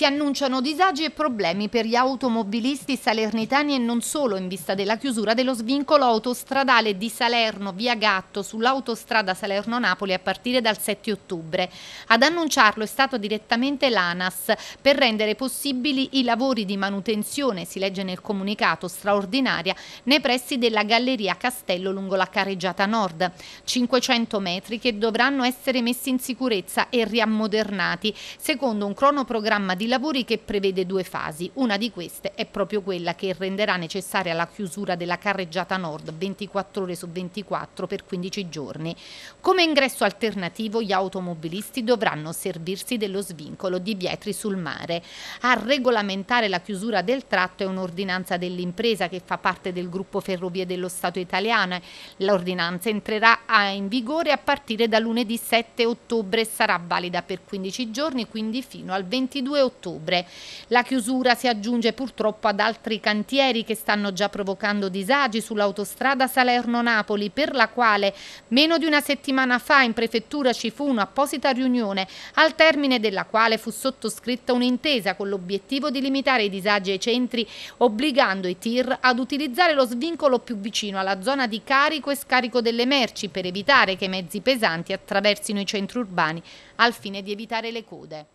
Si annunciano disagi e problemi per gli automobilisti salernitani e non solo in vista della chiusura dello svincolo autostradale di Salerno via Gatto sull'autostrada Salerno-Napoli a partire dal 7 ottobre. Ad annunciarlo è stato direttamente l'ANAS per rendere possibili i lavori di manutenzione, si legge nel comunicato straordinaria, nei pressi della Galleria Castello lungo la carreggiata nord. 500 metri che dovranno essere messi in sicurezza e riammodernati secondo un cronoprogramma di lavori che prevede due fasi. Una di queste è proprio quella che renderà necessaria la chiusura della carreggiata nord 24 ore su 24 per 15 giorni. Come ingresso alternativo gli automobilisti dovranno servirsi dello svincolo di Vietri sul mare. A regolamentare la chiusura del tratto è un'ordinanza dell'impresa che fa parte del gruppo Ferrovie dello Stato italiano. L'ordinanza entrerà in vigore a partire da lunedì 7 ottobre e sarà valida per 15 giorni, quindi fino al 22 ottobre ottobre. La chiusura si aggiunge purtroppo ad altri cantieri che stanno già provocando disagi sull'autostrada Salerno-Napoli, per la quale meno di una settimana fa in prefettura ci fu un'apposita riunione, al termine della quale fu sottoscritta un'intesa con l'obiettivo di limitare i disagi ai centri, obbligando i TIR ad utilizzare lo svincolo più vicino alla zona di carico e scarico delle merci per evitare che i mezzi pesanti attraversino i centri urbani al fine di evitare le code.